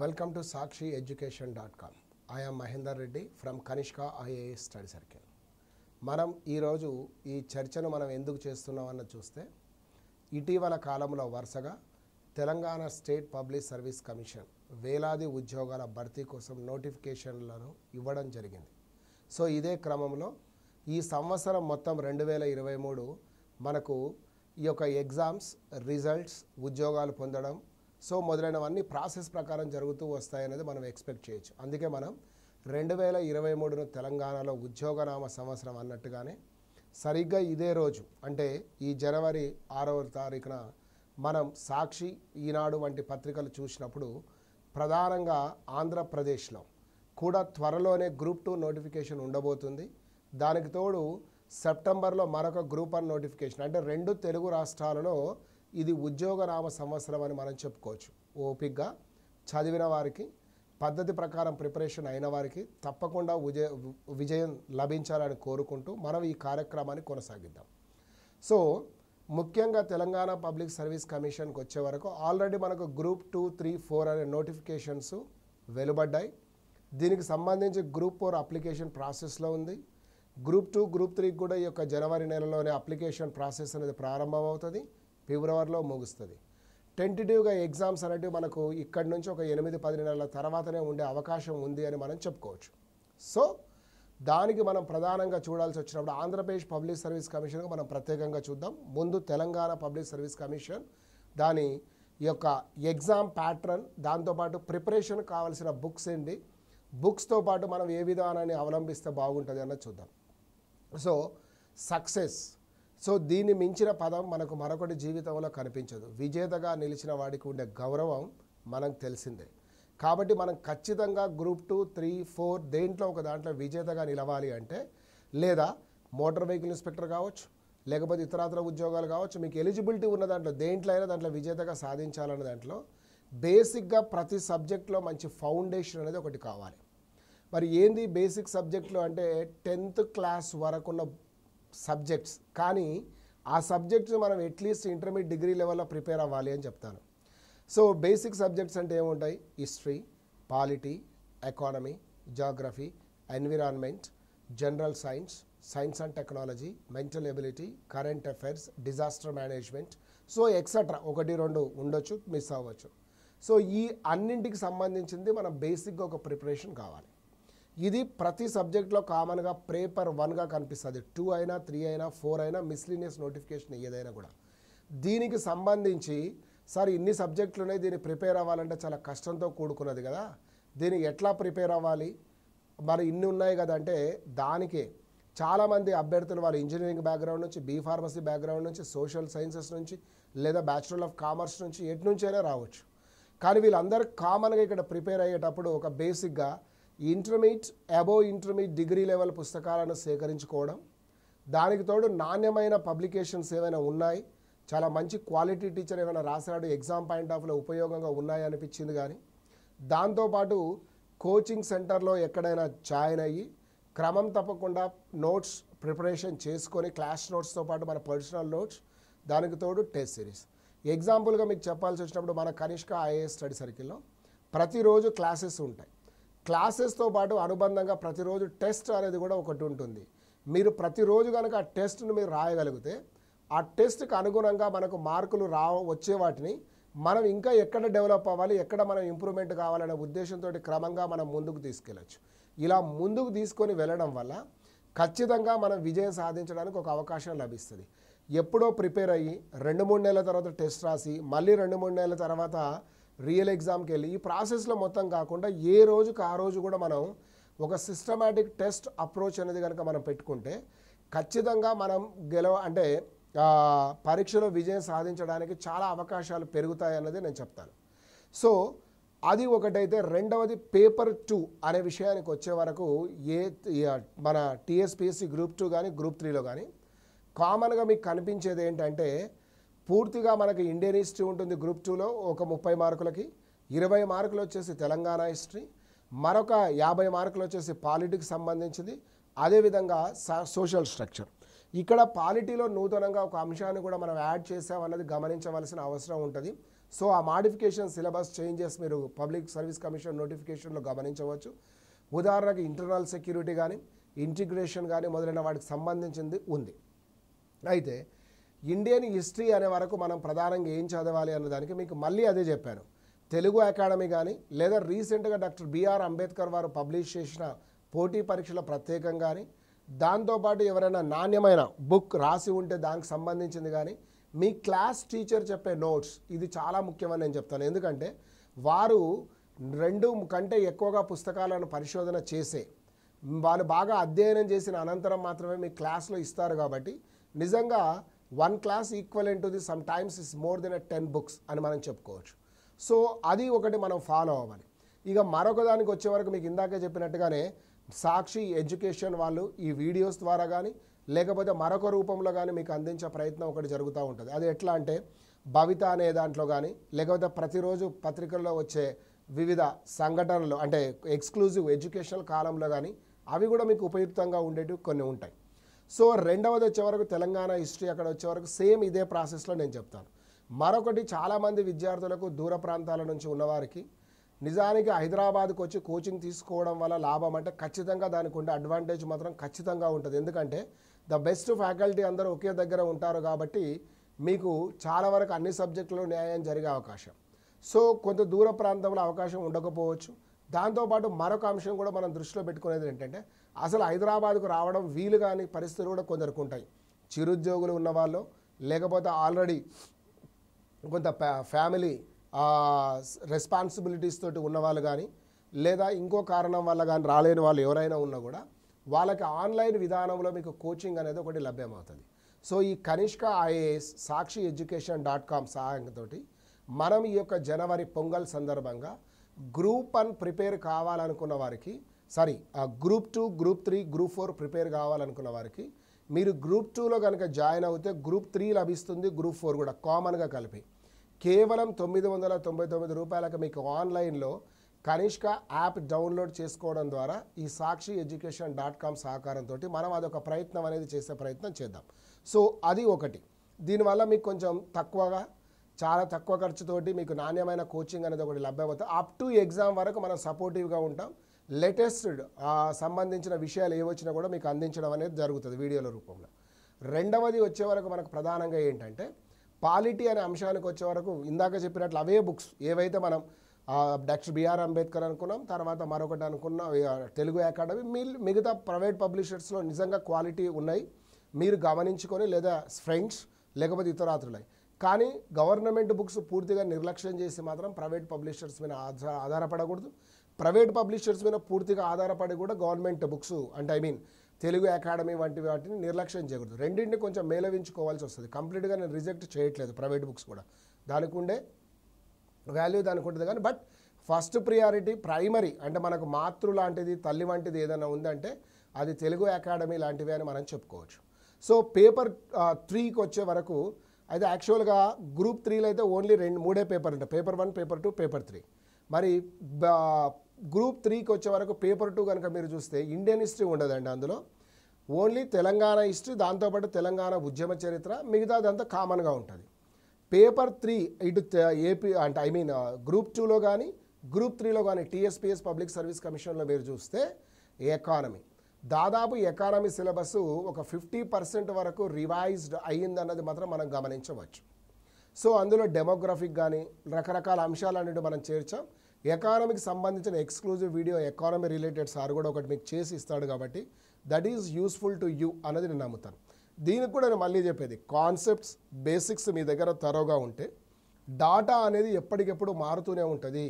welcome to Sakshi education dot com I'm Mahender Reddy from Kanishka IAS study circle మనం ఈరోజు ఈ చర్చను మనం ఎందుకు చేస్తున్నామన్న చూస్తే ఇటీవల కాలంలో వరుసగా Telangana state public service commission వేలాది ఉద్యోగాల భర్తీ కోసం నోటిఫికేషన్లను ఇవ్వడం జరిగింది సో ఇదే క్రమంలో ఈ సంవత్సరం మొత్తం రెండు వేల ఇరవై మూడు మనకు ఈ యొక్క ఎగ్జామ్స్ రిజల్ట్స్ ఉద్యోగాలు పొందడం సో మొదలైనవన్నీ ప్రాసెస్ ప్రకారం జరుగుతూ వస్తాయనేది మనం ఎక్స్పెక్ట్ చేయొచ్చు అందుకే మనం రెండు వేల ఇరవై మూడును తెలంగాణలో ఉద్యోగనామ సంవత్సరం అన్నట్టుగానే సరిగ్గా ఇదే రోజు అంటే ఈ జనవరి ఆరవ తారీఖున మనం సాక్షి ఈనాడు వంటి పత్రికలు చూసినప్పుడు ప్రధానంగా ఆంధ్రప్రదేశ్లో కూడా త్వరలోనే గ్రూప్ టూ నోటిఫికేషన్ ఉండబోతుంది దానికి తోడు సెప్టెంబర్లో మరొక గ్రూప్ వన్ నోటిఫికేషన్ అంటే రెండు తెలుగు రాష్ట్రాలలో ఇది రామ సంవత్సరం అని మనం చెప్పుకోవచ్చు ఓపిక్గా చదివిన వారికి పద్ధతి ప్రకారం ప్రిపరేషన్ అయిన వారికి తప్పకుండా విజయ విజయం లభించాలని కోరుకుంటూ మనం ఈ కార్యక్రమాన్ని కొనసాగిద్దాం సో ముఖ్యంగా తెలంగాణ పబ్లిక్ సర్వీస్ కమిషన్కి వచ్చే వరకు ఆల్రెడీ మనకు గ్రూప్ టూ త్రీ ఫోర్ అనే నోటిఫికేషన్స్ వెలువడ్డాయి దీనికి సంబంధించి గ్రూప్ ఫోర్ అప్లికేషన్ ప్రాసెస్లో ఉంది గ్రూప్ టూ గ్రూప్ త్రీకి కూడా ఈ యొక్క జనవరి నెలలోనే అప్లికేషన్ ప్రాసెస్ అనేది ప్రారంభమవుతుంది ఫిబ్రవరిలో ముగుస్తుంది టెంటేటివ్గా ఎగ్జామ్స్ అనేటివి మనకు ఇక్కడి నుంచి ఒక ఎనిమిది పది నెలల తర్వాతనే ఉండే అవకాశం ఉంది అని మనం చెప్పుకోవచ్చు సో దానికి మనం ప్రధానంగా చూడాల్సి వచ్చినప్పుడు ఆంధ్రప్రదేశ్ పబ్లిక్ సర్వీస్ కమిషన్కు మనం ప్రత్యేకంగా చూద్దాం ముందు తెలంగాణ పబ్లిక్ సర్వీస్ కమిషన్ దాని యొక్క ఎగ్జామ్ ప్యాటర్న్ దాంతోపాటు ప్రిపరేషన్ కావాల్సిన బుక్స్ ఏంటి బుక్స్తో పాటు మనం ఏ విధానాన్ని అవలంబిస్తే బాగుంటుంది అన్నది చూద్దాం సో సక్సెస్ సో దీన్ని మించిన పదం మనకు మరొకటి జీవితంలో కనిపించదు విజేతగా నిలిచిన వాడికి ఉండే గౌరవం మనకు తెలిసిందే కాబట్టి మనం ఖచ్చితంగా గ్రూప్ టూ త్రీ ఫోర్ దేంట్లో ఒక దాంట్లో విజేతగా నిలవాలి అంటే లేదా మోటార్ వెహికల్ ఇన్స్పెక్టర్ కావచ్చు లేకపోతే ఇతరాతర ఉద్యోగాలు కావచ్చు మీకు ఎలిజిబిలిటీ ఉన్న దాంట్లో దేంట్లో అయినా దాంట్లో విజేతగా సాధించాలన్న దాంట్లో బేసిక్గా ప్రతి సబ్జెక్ట్లో మంచి ఫౌండేషన్ అనేది ఒకటి కావాలి మరి ఏంది బేసిక్ సబ్జెక్ట్లో అంటే టెన్త్ క్లాస్ వరకున్న సబ్జెక్ట్స్ కానీ ఆ సబ్జెక్ట్స్ మనం అట్లీస్ట్ ఇంటర్మీడియట్ డిగ్రీ లెవెల్లో ప్రిపేర్ అవ్వాలి అని చెప్తాను సో బేసిక్ సబ్జెక్ట్స్ అంటే ఏముంటాయి history polity economy geography environment general science science and technology mental ability current affairs disaster management so etcetera ఒకటి రెండు ఉండొచ్చు మిస్ అవ్వచ్చు సో ఈ అన్నింటికి సంబంధించింది మనం బేసిక్గా ఒక ప్రిపరేషన్ కావాలి ఇది ప్రతి సబ్జెక్ట్లో కామన్గా పేపర్ వన్గా కనిపిస్తుంది టూ అయినా త్రీ అయినా ఫోర్ అయినా మిస్లీనియస్ నోటిఫికేషన్ ఏదైనా కూడా దీనికి సంబంధించి సార్ ఇన్ని ఉన్నాయి దీన్ని ప్రిపేర్ అవ్వాలంటే చాలా కష్టంతో కూడుకున్నది కదా దీనికి ఎట్లా ప్రిపేర్ అవ్వాలి మరి ఇన్ని ఉన్నాయి కదంటే దానికే చాలామంది అభ్యర్థులు వాళ్ళు ఇంజనీరింగ్ బ్యాక్గ్రౌండ్ నుంచి బీ ఫార్మసీ బ్యాక్గ్రౌండ్ నుంచి సోషల్ సైన్సెస్ నుంచి లేదా బ్యాచులర్ ఆఫ్ కామర్స్ నుంచి ఎటు నుంచైనా రావచ్చు కానీ వీళ్ళందరూ కామన్గా ఇక్కడ ప్రిపేర్ అయ్యేటప్పుడు ఒక బేసిక్గా intermediate above intermediate degree level పుస్తకాలను సేకరించుకోవడం దానికి తోడు నాణ్యమైన పబ్లికేషన్స్ ఏమైనా ఉన్నాయి చాలా మంచి క్వాలిటీ టీచర్ ఏమైనా రాసినాడు ఎగ్జామ్ పాయింట్ ఆఫ్లో ఉపయోగంగా ఉన్నాయి అనిపించింది కానీ దాంతోపాటు కోచింగ్ సెంటర్లో ఎక్కడైనా జాయిన్ అయ్యి క్రమం తప్పకుండా నోట్స్ ప్రిపరేషన్ చేసుకొని క్లాస్ నోట్స్తో పాటు మన పర్సనల్ నోట్స్ దానికి తోడు టెస్ట్ సిరీస్ ఎగ్జాంపుల్గా మీకు చెప్పాల్సి వచ్చినప్పుడు మన కనిష్క ఐఏఎస్ స్టడీ సర్కిల్లో ప్రతిరోజు క్లాసెస్ ఉంటాయి క్లాసెస్తో పాటు అనుబంధంగా ప్రతిరోజు టెస్ట్ అనేది కూడా ఒకటి ఉంటుంది మీరు ప్రతిరోజు కనుక ఆ టెస్ట్ను మీరు రాయగలిగితే ఆ టెస్ట్కి అనుగుణంగా మనకు మార్కులు రా వచ్చే వాటిని మనం ఇంకా ఎక్కడ డెవలప్ అవ్వాలి ఎక్కడ మనం ఇంప్రూవ్మెంట్ కావాలనే ఉద్దేశంతో క్రమంగా మనం ముందుకు తీసుకెళ్ళచ్చు ఇలా ముందుకు తీసుకొని వెళ్ళడం వల్ల ఖచ్చితంగా మనం విజయం సాధించడానికి ఒక అవకాశం లభిస్తుంది ఎప్పుడో ప్రిపేర్ అయ్యి రెండు మూడు నెలల తర్వాత టెస్ట్ రాసి మళ్ళీ రెండు మూడు నెలల తర్వాత రియల్ ఎగ్జామ్కి వెళ్ళి ఈ ప్రాసెస్లో మొత్తం కాకుండా ఏ రోజుకి ఆ రోజు కూడా మనం ఒక సిస్టమాటిక్ టెస్ట్ అప్రోచ్ అనేది కనుక మనం పెట్టుకుంటే ఖచ్చితంగా మనం గెలవ అంటే పరీక్షలో విజయం సాధించడానికి చాలా అవకాశాలు పెరుగుతాయి అన్నది నేను చెప్తాను సో అది ఒకటైతే రెండవది పేపర్ టూ అనే విషయానికి వచ్చే వరకు ఏ మన టీఎస్పిఎస్సి గ్రూప్ టూ కానీ గ్రూప్ త్రీలో కానీ కామన్గా మీకు కనిపించేది ఏంటంటే పూర్తిగా మనకి ఇండియన్ హిస్టరీ ఉంటుంది గ్రూప్ టూలో ఒక ముప్పై మార్కులకి ఇరవై మార్కులు వచ్చేసి తెలంగాణ హిస్టరీ మరొక యాభై మార్కులు వచ్చేసి పాలిటిక్స్ సంబంధించింది అదేవిధంగా సోషల్ స్ట్రక్చర్ ఇక్కడ పాలిటీలో నూతనంగా ఒక అంశాన్ని కూడా మనం యాడ్ చేసామన్నది గమనించవలసిన అవసరం ఉంటుంది సో ఆ మాడిఫికేషన్ సిలబస్ చేంజెస్ మీరు పబ్లిక్ సర్వీస్ కమిషన్ నోటిఫికేషన్లో గమనించవచ్చు ఉదాహరణకు ఇంటర్నల్ సెక్యూరిటీ కానీ ఇంటిగ్రేషన్ కానీ మొదలైన వాటికి సంబంధించింది ఉంది అయితే ఇండియన్ హిస్టరీ అనే వరకు మనం ప్రధానంగా ఏం చదవాలి అన్నదానికి మీకు మళ్ళీ అదే చెప్పాను తెలుగు అకాడమీ కానీ లేదా రీసెంట్గా డాక్టర్ బిఆర్ అంబేద్కర్ వారు పబ్లిష్ చేసిన పోటీ పరీక్షల ప్రత్యేకం కానీ దాంతోపాటు ఎవరైనా నాణ్యమైన బుక్ రాసి ఉంటే దానికి సంబంధించింది కానీ మీ క్లాస్ టీచర్ చెప్పే నోట్స్ ఇది చాలా ముఖ్యమని నేను చెప్తాను ఎందుకంటే వారు రెండు కంటే ఎక్కువగా పుస్తకాలను పరిశోధన చేసే వాళ్ళు బాగా అధ్యయనం చేసిన అనంతరం మాత్రమే మీ క్లాస్లో ఇస్తారు కాబట్టి నిజంగా one class equal to the some times is more than a ten books అని మనం చెప్పుకోవచ్చు సో అది ఒకటి మనం ఫాలో అవ్వాలి ఇక మరొక దానికి వచ్చే వరకు మీకు ఇందాకే చెప్పినట్టుగానే సాక్షి ఎడ్యుకేషన్ వాళ్ళు ఈ వీడియోస్ ద్వారా కానీ లేకపోతే మరొక రూపంలో కానీ మీకు అందించే ప్రయత్నం ఒకటి జరుగుతూ ఉంటుంది అది ఎట్లా అంటే భవిత అనే దాంట్లో కానీ లేకపోతే ప్రతిరోజు పత్రికల్లో వచ్చే వివిధ సంఘటనలు అంటే ఎక్స్క్లూజివ్ ఎడ్యుకేషనల్ కాలంలో కానీ అవి కూడా మీకు ఉపయుక్తంగా ఉండేటివి కొన్ని ఉంటాయి సో రెండవది వచ్చే వరకు తెలంగాణ హిస్టరీ అక్కడ వచ్చే వరకు సేమ్ ఇదే ప్రాసెస్లో నేను చెప్తాను మరొకటి చాలామంది విద్యార్థులకు దూర ప్రాంతాల నుంచి ఉన్నవారికి నిజానికి హైదరాబాద్కు వచ్చి కోచింగ్ తీసుకోవడం వల్ల లాభం అంటే ఖచ్చితంగా దానికి ఉండే అడ్వాంటేజ్ మాత్రం ఖచ్చితంగా ఉంటుంది ఎందుకంటే ద బెస్ట్ ఫ్యాకల్టీ అందరూ ఒకే దగ్గర ఉంటారు కాబట్టి మీకు చాలా వరకు అన్ని సబ్జెక్టులు న్యాయం జరిగే అవకాశం సో కొంత దూర ప్రాంతంలో అవకాశం ఉండకపోవచ్చు దాంతోపాటు మరొక అంశం కూడా మనం దృష్టిలో పెట్టుకునేది ఏంటంటే అసలు హైదరాబాద్కు రావడం వీలు కాని పరిస్థితులు కూడా కొందరికి ఉంటాయి చిరుద్యోగులు ఉన్నవాళ్ళు లేకపోతే ఆల్రెడీ కొంత ఫ్యామిలీ రెస్పాన్సిబిలిటీస్ తోటి ఉన్నవాళ్ళు కానీ లేదా ఇంకో కారణం వల్ల కానీ రాలేని వాళ్ళు ఎవరైనా ఉన్నా కూడా వాళ్ళకి ఆన్లైన్ విధానంలో మీకు కోచింగ్ అనేది ఒకటి లభ్యమవుతుంది సో ఈ Kanishka IAS Sakshi education dot com సహాయంతో మనం ఈ యొక్క జనవరి పొంగల్ సందర్భంగా గ్రూప్ వన్ ప్రిపేర్ కావాలనుకున్న వారికి sorry group two group three group four prepare కావాలనుకున్న వారికి మీరు గ్రూప్ టూలో కనుక జాయిన్ అవుతే గ్రూప్ త్రీ లభిస్తుంది గ్రూప్ ఫోర్ కూడా కామన్గా కలిపి కేవలం తొమ్మిది వందల తొంభై తొమ్మిది రూపాయలకు మీకు ఆన్లైన్లో కనిష్క యాప్ డౌన్లోడ్ చేసుకోవడం ద్వారా ఈ సాక్షి ఎడ్యుకేషన్ డాట్ కామ్ సహకారంతో మనం అదొక ప్రయత్నం అనేది చేసే ప్రయత్నం చేద్దాం సో అది ఒకటి దీనివల్ల మీకు కొంచెం తక్కువగా చాలా తక్కువ ఖర్చుతోటి మీకు నాణ్యమైన కోచింగ్ అనేది ఒకటి లభ్యమవుతుంది అప్ టు ఎగ్జామ్ వరకు మనం సపోర్టివ్గా ఉంటాం లేటెస్ట్ సంబంధించిన విషయాలు ఏవొచ్చినా కూడా మీకు అందించడం అనేది జరుగుతుంది వీడియోల రూపంలో రెండవది వచ్చే వరకు మనకు ప్రధానంగా ఏంటంటే పాలిటీ అనే అంశానికి వచ్చే వరకు ఇందాక చెప్పినట్లు అవే బుక్స్ ఏవైతే మనం డాక్టర్ బిఆర్ అంబేద్కర్ అనుకున్నాం తర్వాత మరొకటి అనుకున్న తెలుగు అకాడమీ మీ మిగతా ప్రైవేట్ పబ్లిషర్స్లో నిజంగా క్వాలిటీ ఉన్నాయి మీరు గమనించుకొని లేదా ఫ్రెండ్స్ లేకపోతే ఇతరాత్రులై కానీ గవర్నమెంట్ బుక్స్ పూర్తిగా నిర్లక్ష్యం చేసి మాత్రం ప్రైవేట్ పబ్లిషర్స్ మీద ఆధారపడకూడదు ప్రైవేట్ పబ్లిషర్స్ మీద పూర్తిగా ఆధారపడి కూడా గవర్నమెంట్ బుక్స్ అంటే ఐ మీన్ తెలుగు అకాడమీ వంటి వాటిని నిర్లక్ష్యం చేయకూడదు రెండింటిని కొంచెం మేలవించుకోవాల్సి వస్తుంది కంప్లీట్గా నేను రిజెక్ట్ చేయట్లేదు ప్రైవేట్ బుక్స్ కూడా దానికి ఉండే వాల్యూ దానికి ఉంటుంది కానీ బట్ ఫస్ట్ ప్రియారిటీ ప్రైమరీ అంటే మనకు మాతృ లాంటిది తల్లి వంటిది ఏదైనా ఉందంటే అది తెలుగు అకాడమీ లాంటివి అని మనం చెప్పుకోవచ్చు సో పేపర్ త్రీకి వచ్చే వరకు అయితే యాక్చువల్గా గ్రూప్ త్రీలో అయితే ఓన్లీ రెండు మూడే పేపర్ ఉంటాయి paper one paper two paper three మరి గ్రూప్ త్రీకి వచ్చే వరకు పేపర్ టూ కనుక మీరు చూస్తే ఇండియన్ హిస్టరీ ఉండదండి అందులో ఓన్లీ తెలంగాణ హిస్టరీ దాంతోపాటు తెలంగాణ ఉద్యమ చరిత్ర మిగతాదంతా కామన్గా ఉంటుంది పేపర్ త్రీ ఇటు ఏపీ అంటే ఐ మీన్ గ్రూప్ టూలో కానీ గ్రూప్ త్రీలో కానీ టీఎస్పీఎస్ పబ్లిక్ సర్వీస్ కమిషన్లో మీరు చూస్తే ఎకానమీ దాదాపు ఎకానమీ సిలబస్ ఒక ఫిఫ్టీ పర్సెంట్ వరకు రివైజ్డ్ అయ్యిందన్నది మాత్రం మనం గమనించవచ్చు సో అందులో డెమోగ్రఫిక్ కానీ రకరకాల అంశాలన్నిటి మనం చేర్చాం ఎకానమీకి సంబంధించిన exclusive video economy related sir కూడా ఒకటి మీకు చేసి ఇస్తాడు కాబట్టి that is useful to you అన్నది నేను నమ్ముతాను దీనికి కూడా నేను మళ్ళీ చెప్పేది కాన్సెప్ట్స్ బేసిక్స్ మీ దగ్గర తరోగా ఉంటే డాటా అనేది ఎప్పటికెప్పుడు మారుతూనే ఉంటుంది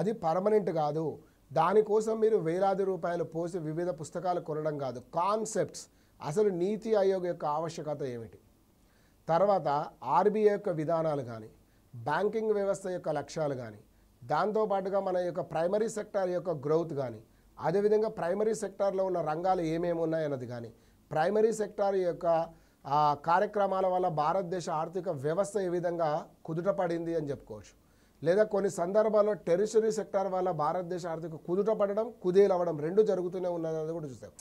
అది పర్మనెంట్ కాదు దానికోసం మీరు వేలాది రూపాయలు పోసి వివిధ పుస్తకాలు కొనడం కాదు కాన్సెప్ట్స్ అసలు నీతి ఆయోగ్ యొక్క ఆవశ్యకత ఏమిటి తర్వాత ఆర్బీఐ యొక్క విధానాలు కానీ బ్యాంకింగ్ వ్యవస్థ యొక్క లక్ష్యాలు కానీ దాంతోపాటుగా మన యొక్క ప్రైమరీ సెక్టార్ యొక్క గ్రోత్ కానీ అదేవిధంగా ప్రైమరీ సెక్టార్లో ఉన్న రంగాలు ఏమేమి ఉన్నాయన్నది కానీ ప్రైమరీ సెక్టార్ యొక్క కార్యక్రమాల వల్ల భారతదేశ ఆర్థిక వ్యవస్థ ఏ విధంగా కుదుటపడింది అని చెప్పుకోవచ్చు లేదా కొన్ని సందర్భాల్లో టెరిషరీ సెక్టార్ వల్ల భారతదేశ ఆర్థిక కుదుటపడడం కుదేలవ్వడం రెండు జరుగుతూనే ఉన్నది కూడా చూస్తాం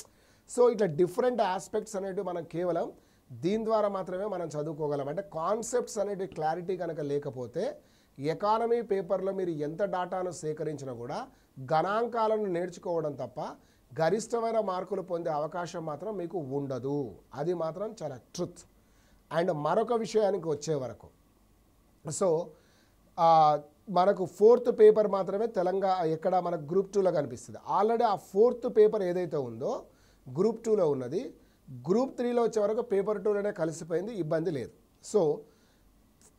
సో ఇట్లా డిఫరెంట్ ఆస్పెక్ట్స్ అనేటివి మనం కేవలం దీని ద్వారా మాత్రమే మనం చదువుకోగలం అంటే కాన్సెప్ట్స్ అనేవి క్లారిటీ కనుక లేకపోతే ఎకానమీ పేపర్లో మీరు ఎంత డాటాను సేకరించినా కూడా గణాంకాలను నేర్చుకోవడం తప్ప గరిష్టమైన మార్కులు పొందే అవకాశం మాత్రం మీకు ఉండదు అది మాత్రం చాలా ట్రుత్ అండ్ మరొక విషయానికి వచ్చే వరకు సో మనకు ఫోర్త్ పేపర్ మాత్రమే తెలంగాణ ఎక్కడ మనకు గ్రూప్ టూలో కనిపిస్తుంది ఆల్రెడీ ఆ ఫోర్త్ పేపర్ ఏదైతే ఉందో గ్రూప్ టూలో ఉన్నది గ్రూప్ త్రీలో వచ్చే వరకు పేపర్ టూలోనే కలిసిపోయింది ఇబ్బంది లేదు సో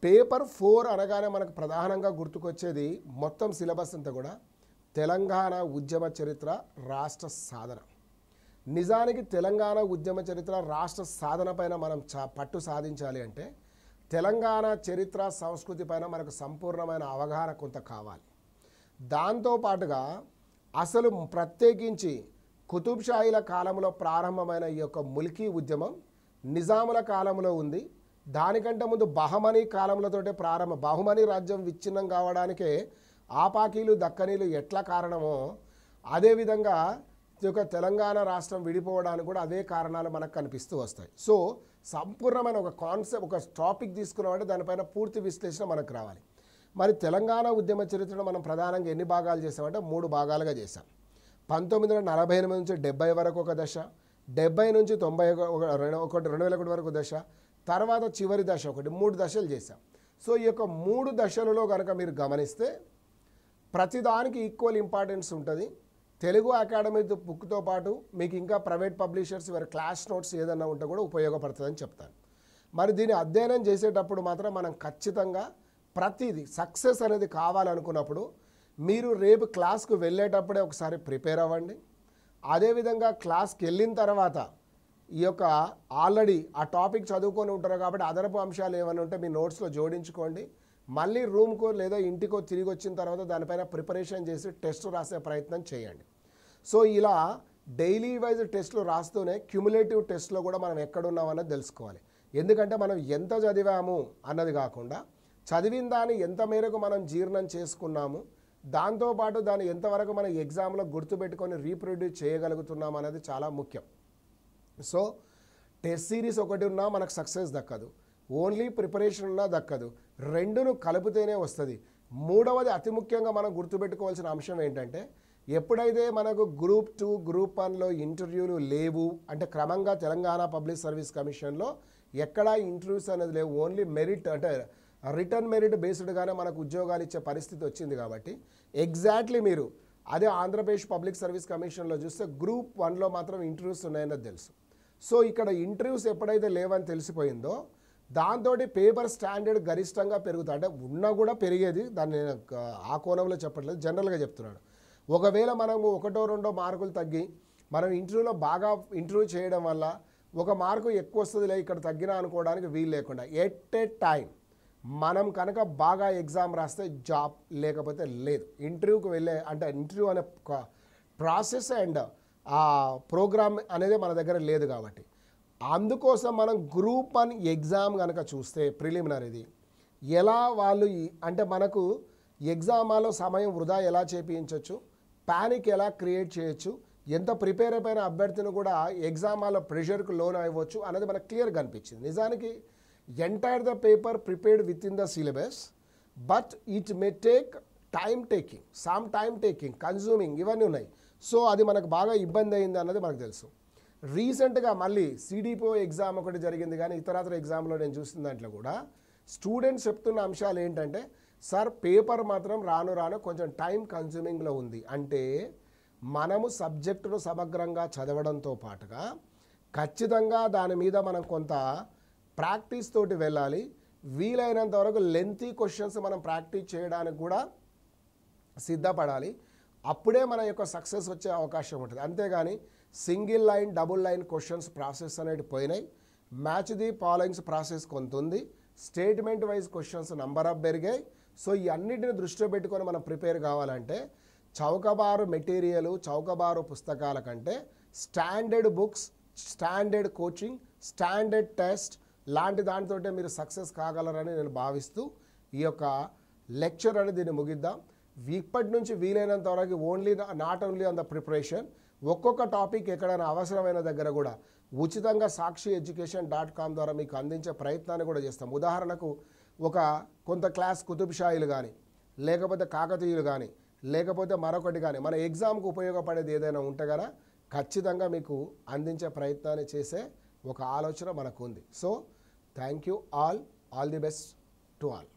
పేపర్ ఫోర్ అనగానే మనకు ప్రధానంగా గుర్తుకొచ్చేది మొత్తం సిలబస్ అంతా కూడా తెలంగాణ ఉద్యమ చరిత్ర రాష్ట్ర సాధన నిజానికి తెలంగాణ ఉద్యమ చరిత్ర రాష్ట్ర సాధన పైన మనం పట్టు సాధించాలి అంటే తెలంగాణ చరిత్ర సంస్కృతి పైన మనకు సంపూర్ణమైన అవగాహన కొంత కావాలి దాంతోపాటుగా అసలు ప్రత్యేకించి కుతుబ్షాహీల కాలంలో ప్రారంభమైన ఈ యొక్క ముల్కీ ఉద్యమం నిజాముల కాలంలో ఉంది దానికంటే ముందు బహమని కాలములతోటే ప్రారంభ బహుమని రాజ్యం విచ్ఛిన్నం కావడానికే ఆపాకీలు దక్కనీలు ఎట్లా కారణమో అదేవిధంగా యొక్క తెలంగాణ రాష్ట్రం విడిపోవడానికి కూడా అదే కారణాలు మనకు కనిపిస్తూ వస్తాయి సో సంపూర్ణమైన ఒక కాన్సెప్ట్ ఒక టాపిక్ తీసుకున్నామంటే దానిపైన పూర్తి విశ్లేషణ మనకు రావాలి మరి తెలంగాణ ఉద్యమ చరిత్రను మనం ప్రధానంగా ఎన్ని భాగాలు చేసామంటే మూడు భాగాలుగా చేశాం పంతొమ్మిది వందల నలభై ఎనిమిది నుంచి డెబ్బై వరకు ఒక దశ డెబ్బై నుంచి తొంభై ఒక రెండు ఒకటి రెండు వేల ఒకటి వరకు దశ తర్వాత చివరి దశ ఒకటి మూడు దశలు చేశాం సో ఈ యొక్క మూడు దశలలో కనుక మీరు గమనిస్తే ప్రతిదానికి ఈక్వల్ ఇంపార్టెన్స్ ఉంటుంది తెలుగు అకాడమీ బుక్తో పాటు మీకు ఇంకా ప్రైవేట్ పబ్లిషర్స్ వారి క్లాస్ నోట్స్ ఏదన్నా ఉంటే కూడా ఉపయోగపడుతుందని చెప్తాను మరి దీన్ని అధ్యయనం చేసేటప్పుడు మాత్రం మనం ఖచ్చితంగా ప్రతిది సక్సెస్ అనేది కావాలనుకున్నప్పుడు మీరు రేపు క్లాస్కు వెళ్ళేటప్పుడే ఒకసారి ప్రిపేర్ అవ్వండి అదేవిధంగా క్లాస్కి వెళ్ళిన తర్వాత ఈ యొక్క ఆల్రెడీ ఆ టాపిక్ చదువుకొని ఉంటారు కాబట్టి అదనపు అంశాలు ఏమైనా ఉంటే మీ నోట్స్లో జోడించుకోండి మళ్ళీ రూమ్కో లేదా ఇంటికో తిరిగి వచ్చిన తర్వాత దానిపైన ప్రిపరేషన్ చేసి టెస్ట్ రాసే ప్రయత్నం చేయండి సో ఇలా డైలీ వైజ్ టెస్ట్లు రాస్తూనే క్యుములేటివ్ టెస్ట్లో కూడా మనం ఎక్కడున్నామని తెలుసుకోవాలి ఎందుకంటే మనం ఎంత చదివాము అన్నది కాకుండా చదివిన దాన్ని ఎంత మేరకు మనం జీర్ణం చేసుకున్నాము దాంతోపాటు దాన్ని ఎంతవరకు మనం ఎగ్జామ్లో గుర్తుపెట్టుకొని రీప్రొడ్యూస్ చేయగలుగుతున్నాం అనేది చాలా ముఖ్యం సో టెస్ట్ సిరీస్ ఒకటి ఉన్నా మనకు సక్సెస్ దక్కదు ఓన్లీ ప్రిపరేషన్ ఉన్నా దక్కదు రెండును కలిపితేనే వస్తుంది మూడవది అతి ముఖ్యంగా మనం గుర్తుపెట్టుకోవాల్సిన అంశం ఏంటంటే ఎప్పుడైతే మనకు గ్రూప్ టూ గ్రూప్ వన్లో ఇంటర్వ్యూలు లేవు అంటే క్రమంగా తెలంగాణ పబ్లిక్ సర్వీస్ కమిషన్లో ఎక్కడా ఇంటర్వ్యూస్ అనేది లేవు ఓన్లీ మెరిట్ అంటే రిటర్న్ మెరిట్ బేస్డ్గానే మనకు ఉద్యోగాలు ఇచ్చే పరిస్థితి వచ్చింది కాబట్టి ఎగ్జాక్ట్లీ మీరు అదే ఆంధ్రప్రదేశ్ పబ్లిక్ సర్వీస్ కమిషన్లో చూస్తే గ్రూప్ వన్లో మాత్రం ఇంటర్వ్యూస్ ఉన్నాయన్నది తెలుసు సో ఇక్కడ ఇంటర్వ్యూస్ ఎప్పుడైతే లేవని తెలిసిపోయిందో దాంతో పేపర్ స్టాండర్డ్ గరిష్టంగా పెరుగుతా అంటే ఉన్నా కూడా పెరిగేది దాన్ని నేను ఆ కోణంలో చెప్పట్లేదు జనరల్గా చెప్తున్నాను ఒకవేళ మనము ఒకటో రెండో మార్కులు తగ్గి మనం ఇంటర్వ్యూలో బాగా ఇంటర్వ్యూ చేయడం వల్ల ఒక మార్కు ఎక్కువ వస్తుందిలే ఇక్కడ తగ్గినా అనుకోవడానికి వీలు లేకుండా ఎట్ ఏ టైం మనం కనుక బాగా ఎగ్జామ్ రాస్తే జాబ్ లేకపోతే లేదు ఇంటర్వ్యూకి వెళ్ళే అంటే ఇంటర్వ్యూ అనే ప్రాసెస్ అండ్ ఆ ప్రోగ్రామ్ అనేది మన దగ్గర లేదు కాబట్టి అందుకోసం మనం గ్రూప్ వన్ ఎగ్జామ్ కనుక చూస్తే ప్రిలిమినరీది ఎలా వాళ్ళు అంటే మనకు ఎగ్జామాలో సమయం వృధా ఎలా చేయించవచ్చు ప్యానిక్ ఎలా క్రియేట్ చేయొచ్చు ఎంత ప్రిపేర్ అయిపోయిన అభ్యర్థిని కూడా ఎగ్జామ్లో ప్రెషర్కు లోన్ అయ్యవచ్చు అనేది మనకు క్లియర్గా అనిపించింది నిజానికి entire the paper prepared with in the syllabus but it may take time taking some time taking consuming ఇవన్నీ ఉన్నాయి సో అది మనకు బాగా ఇబ్బంది అయింది అన్నది మనకు తెలుసు రీసెంట్గా మళ్ళీ సిడిపో ఎగ్జామ్ ఒకటి జరిగింది కానీ ఇతరతర ఎగ్జామ్లో నేను చూసిన దాంట్లో కూడా స్టూడెంట్స్ చెప్తున్న అంశాలు ఏంటంటే సార్ పేపర్ మాత్రం రాను రాను కొంచెం టైం కన్స్యూమింగ్లో ఉంది అంటే మనము సబ్జెక్టును సమగ్రంగా చదవడంతో పాటుగా ఖచ్చితంగా దాని మీద మనం కొంత ప్రాక్టీస్ తోటి వెళ్ళాలి వీలైనంత వరకు లెంతీ క్వశ్చన్స్ మనం ప్రాక్టీస్ చేయడానికి కూడా సిద్ధపడాలి అప్పుడే మన యొక్క సక్సెస్ వచ్చే అవకాశం ఉంటుంది అంతేగాని single line double line questions process అనేది పోయినాయి మ్యాచ్ ది ఫాలోయింగ్స్ ప్రాసెస్ కొంత ఉంది statement wise questions number of పెరిగాయి సో ఈ దృష్టిలో పెట్టుకొని మనం ప్రిపేర్ కావాలంటే చౌకబారు మెటీరియల్ చౌకబారు పుస్తకాల కంటే standard books standard coaching standard test లాంటి దానితోటే మీరు సక్సెస్ కాగలరని నేను భావిస్తూ ఈ యొక్క లెక్చర్ అనేది దీన్ని ముగిద్దాం ఇప్పటి నుంచి వీలైనంత వరకు only not only on the preparation ఒక్కొక్క టాపిక్ ఎక్కడైనా అవసరమైన దగ్గర కూడా ఉచితంగా సాక్షి ఎడ్యుకేషన్ డాట్ కామ్ ద్వారా మీకు అందించే ప్రయత్నాన్ని కూడా చేస్తాం ఉదాహరణకు ఒక కొంత క్లాస్ కుతుబ్షాయిలు కానీ లేకపోతే కాకతీయులు కానీ లేకపోతే మరొకటి కానీ మన ఎగ్జామ్కు ఉపయోగపడేది ఏదైనా ఉంటే కదా ఖచ్చితంగా మీకు అందించే ప్రయత్నాన్ని చేసే ఒక ఆలోచన మనకు ఉంది so thank you all all the best to all